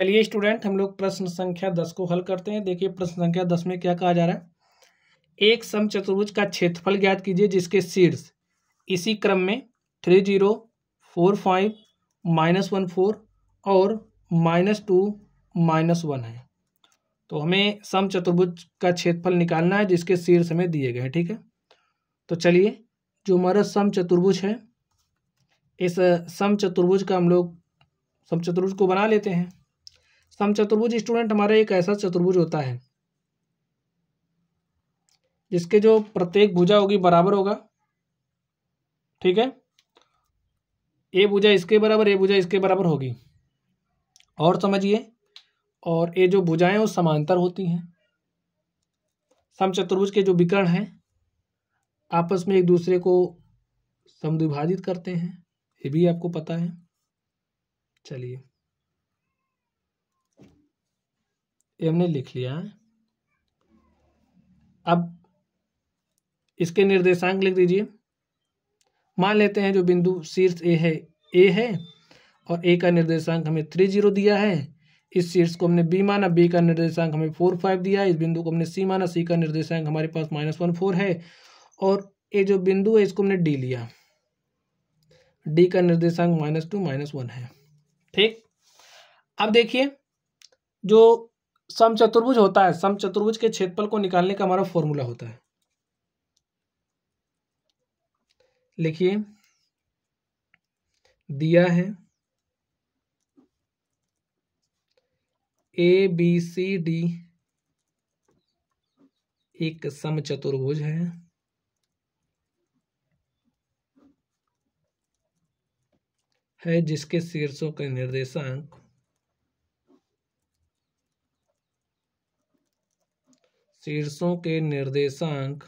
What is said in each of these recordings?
चलिए स्टूडेंट हम लोग प्रश्न संख्या दस को हल करते हैं देखिए प्रश्न संख्या दस में क्या कहा जा रहा है एक सम चतुर्भुज का क्षेत्रफल ज्ञात कीजिए जिसके शीर्ष इसी क्रम में three zero four five minus one four और माइनस टू माइनस वन है तो हमें सम चतुर्भुज का क्षेत्रफल निकालना है जिसके शीर्ष हमें दिए गए हैं ठीक है तो चलिए जो हमारा सम चतुर्भुज है इस सम चतुर्भुज का हम लोग सम चतुर्भुज को बना लेते हैं समचतुर्भुज स्टूडेंट हमारा एक ऐसा चतुर्भुज होता है जिसके जो प्रत्येक भुजा होगी बराबर होगा ठीक है ए भुजा इसके बराबर ए भुजा इसके बराबर होगी और समझिए और ये जो भुजाएं वो समांतर होती हैं समचतुर्भुज के जो विकर्ण हैं आपस में एक दूसरे को समद्विभाजित करते हैं ये भी आपको पता है चलिए ये हमने लिख लिया अब इसके निर्देशांक लिख दीजिए मान लेते हैं जो बिंदु शीर्ष ए है ए है और ए का निर्देशांक हमें थ्री जीरो दिया है इस शीर्ष को हमने बी माना बी का निर्देशांक हमें फोर फाइव दिया है इस बिंदु को हमने सी माना सी का निर्देशांक हमारे पास माइनस वन फोर है और ये जो बिंदु है इसको हमने डी लिया डी का निर्देशांक माइनस टू माइनस वन है ठीक अब देखिए जो समचतुर्भुज होता है समचतुर्भुज के क्षेत्रफल को निकालने का हमारा फॉर्मूला होता है लिखिए दिया है ए बी सी डी एक समचतुर्भुज है है जिसके शीर्षों के निर्देशांक शीर्षों के निर्देशांक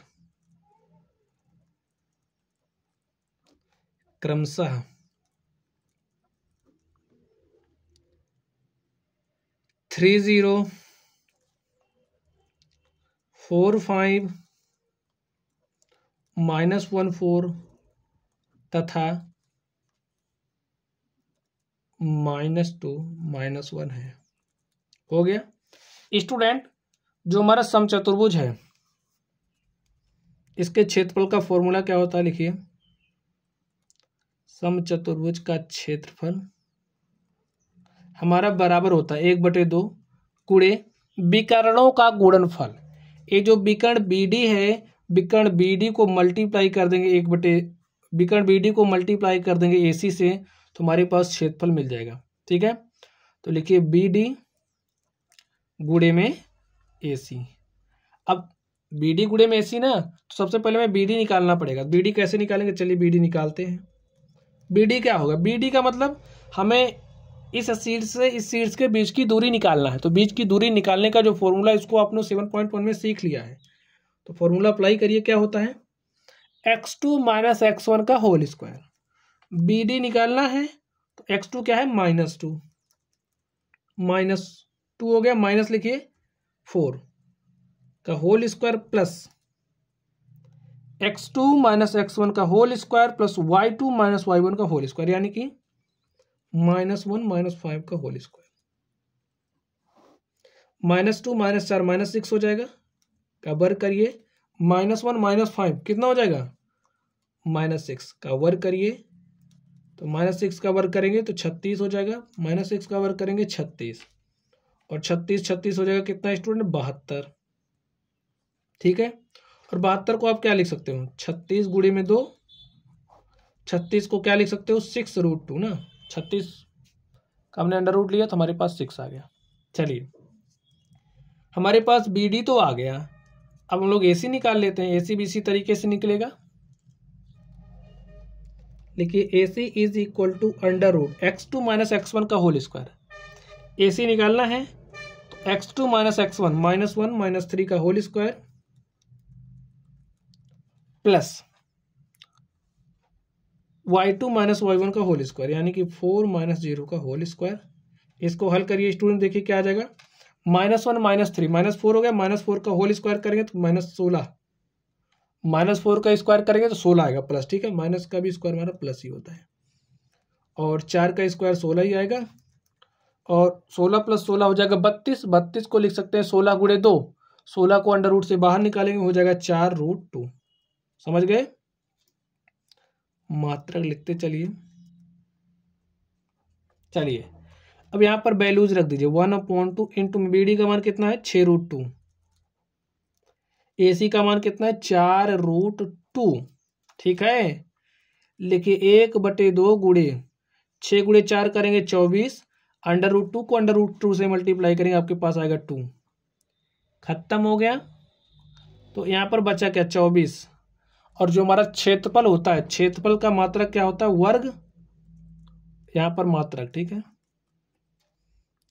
क्रमशः three zero four five minus one four तथा माइनस टू माइनस वन है हो गया स्टूडेंट जो हमारा समचतुर्भुज है इसके क्षेत्रफल का फॉर्मूला क्या होता है लिखिए समचतुर्भुज का क्षेत्रफल हमारा बराबर होता है एक बटे दो कूड़े विकरणों का गुणनफल ये जो विकर्ण बी है विकर्ण बी को मल्टीप्लाई कर देंगे एक बटे विकर्ण बी को मल्टीप्लाई कर देंगे ए से तो हमारे पास क्षेत्रफल मिल जाएगा ठीक है तो लिखिए बी डी गुड़े में ए सी अब बी डी गुड़े में ए सी ना तो सबसे पहले हमें बी डी निकालना पड़ेगा बी डी कैसे निकालेंगे चलिए बी डी निकालते हैं बी डी क्या होगा बी डी का मतलब हमें इस सीट से इस सीट्स के बीच की दूरी निकालना है तो बीच की दूरी निकालने का जो फॉर्मूला इसको आपने सेवन पॉइंट वन में सीख लिया है तो फॉर्मूला अप्लाई करिए क्या होता है x two minus x one का होल स्क्वायर बी डी निकालना है तो एक्स टू क्या है माइनस टू माइनस टू हो गया माइनस लिखिए फोर का whole square plus x two minus x one का whole square plus y two minus y one का होल स्क्वायर यानी कि माइनस वन माइनस फाइव का whole square minus two minus चार माइनस सिक्स हो जाएगा का वर्ग करिए माइनस वन माइनस फाइव कितना हो जाएगा माइनस सिक्स का वर्ग करिए तो माइनस सिक्स का वर्ग करेंगे तो छत्तीस हो जाएगा माइनस सिक्स का वर्ग करेंगे छत्तीस और छत्तीस छत्तीस हो जाएगा कितना स्टूडेंट बहत्तर ठीक है और बहत्तर को आप क्या लिख सकते हो छत्तीस गुड़ी में दो छत्तीस को क्या लिख सकते हो सिक्स रूट टू ना छत्तीस का हमने अंडर रूट लिया तो हमारे पास सिक्स आ गया चलिए हमारे पास बी डी तो आ गया अब हम लोग ए सी निकाल लेते हैं ए सी भी इसी तरीके से निकलेगा देखिए A C is equal to under root x two minus x one का होल स्क्वायर ए सी निकालना है x two minus x one minus one minus three का whole square plus y two minus y one का whole square यानी कि four minus zero का whole square इसको हल करिए स्टूडेंट देखिए क्या आ जाएगा minus one minus three minus four हो गया माइनस फोर का होल स्क्वायर करेंगे तो माइनस सोलह माइनस फोर का स्क्वायर करेंगे तो सोलह आएगा प्लस ठीक है माइनस का भी स्क्वायर हमारा प्लस ही होता है और चार का स्क्वायर सोलह ही आएगा और सोलह प्लस सोलह हो जाएगा बत्तीस बत्तीस को लिख सकते हैं सोलह गुड़े दो सोलह को अंडर रूट से बाहर निकालेंगे हो जाएगा चार रूट टू समझ गए मात्रक लिखते चलिए चलिए अब यहां पर वैल्यूज रख दीजिए one point two into B D का मान कितना है छ रूट टू ए सी का मान कितना है चार रूट टू ठीक है लिखिए एक बटे दो गुड़े छः गुड़े चार करेंगे चौबीस अंडर रूट टू को अंडर रूट टू से मल्टीप्लाई करेंगे आपके पास आएगा टू खत्म हो गया तो यहाँ पर बचा क्या चौबीस और जो हमारा क्षेत्रफल होता है क्षेत्रफल का मात्रक क्या होता है वर्ग यहाँ पर मात्रक ठीक है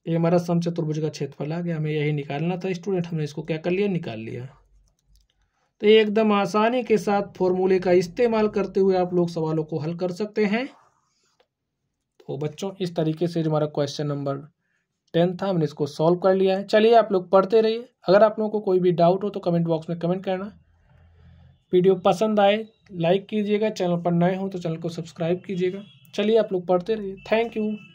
ये हमारा सम चतुर्भुज का क्षेत्रफल आ गया हमें यही निकालना था स्टूडेंट हमने इसको क्या कर लिया निकाल लिया तो ये एकदम आसानी के साथ फॉर्मूले का इस्तेमाल करते हुए आप लोग सवालों को हल कर सकते हैं तो बच्चों इस तरीके से जो हमारा क्वेश्चन नंबर टेन था हमने इसको सॉल्व कर लिया है चलिए आप लोग पढ़ते रहिए अगर आप लोगों को कोई भी डाउट हो तो कमेंट बॉक्स में कमेंट करना वीडियो पसंद आए लाइक कीजिएगा चैनल पर नए हो तो चैनल को सब्सक्राइब कीजिएगा चलिए आप लोग पढ़ते रहिए थैंक यू